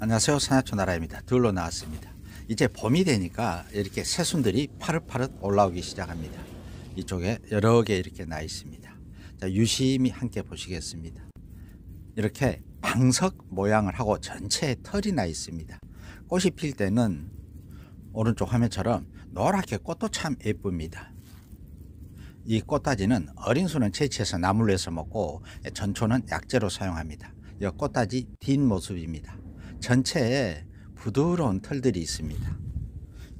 안녕하세요 산하초 나라입니다 둘로 나왔습니다 이제 봄이 되니까 이렇게 새순들이 파릇파릇 올라오기 시작합니다 이쪽에 여러 개 이렇게 나 있습니다 자, 유심히 함께 보시겠습니다 이렇게 방석 모양을 하고 전체에 털이 나 있습니다 꽃이 필 때는 오른쪽 화면처럼 노랗게 꽃도 참 예쁩니다 이 꽃다지는 어린 수는 채취해서 나물로 해서 먹고 전초는 약재로 사용합니다. 이 꽃다지 뒷모습입니다. 전체에 부드러운 털들이 있습니다.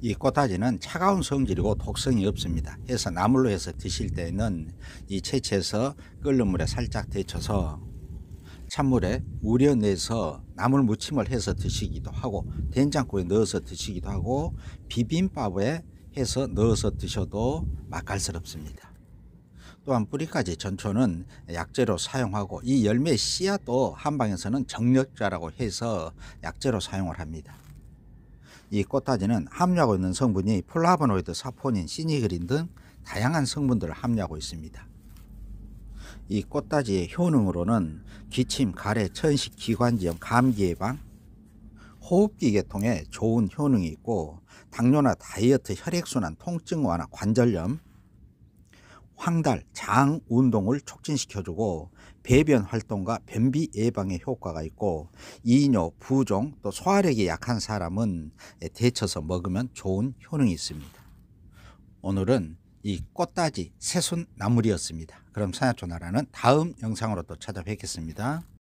이 꽃다지는 차가운 성질이고 독성이 없습니다. 해서 나물로 해서 드실 때는 이 채취해서 끓는 물에 살짝 데쳐서 찬물에 우려내서 나물 무침을 해서 드시기도 하고 된장국에 넣어서 드시기도 하고 비빔밥에 해서 넣어서 드셔도 맛깔스럽습니다. 또한 뿌리까지 전초는 약재로 사용하고 이 열매 씨앗도 한방에서는 정력자라고 해서 약재로 사용을 합니다. 이 꽃다지는 함유하고 있는 성분이 폴라보노이드, 사포닌, 시니그린 등 다양한 성분들을 함유하고 있습니다. 이 꽃다지의 효능으로는 기침, 가래, 천식, 기관지염, 감기 예방, 호흡기 계통에 좋은 효능이 있고 당뇨나 다이어트, 혈액순환, 통증 완화, 관절염, 황달, 장 운동을 촉진시켜주고 배변 활동과 변비 예방에 효과가 있고 이뇨, 부종, 또 소화력이 약한 사람은 데쳐서 먹으면 좋은 효능이 있습니다. 오늘은 이 꽃다지 새순 나물이었습니다. 그럼 산야초나라는 다음 영상으로 또 찾아뵙겠습니다.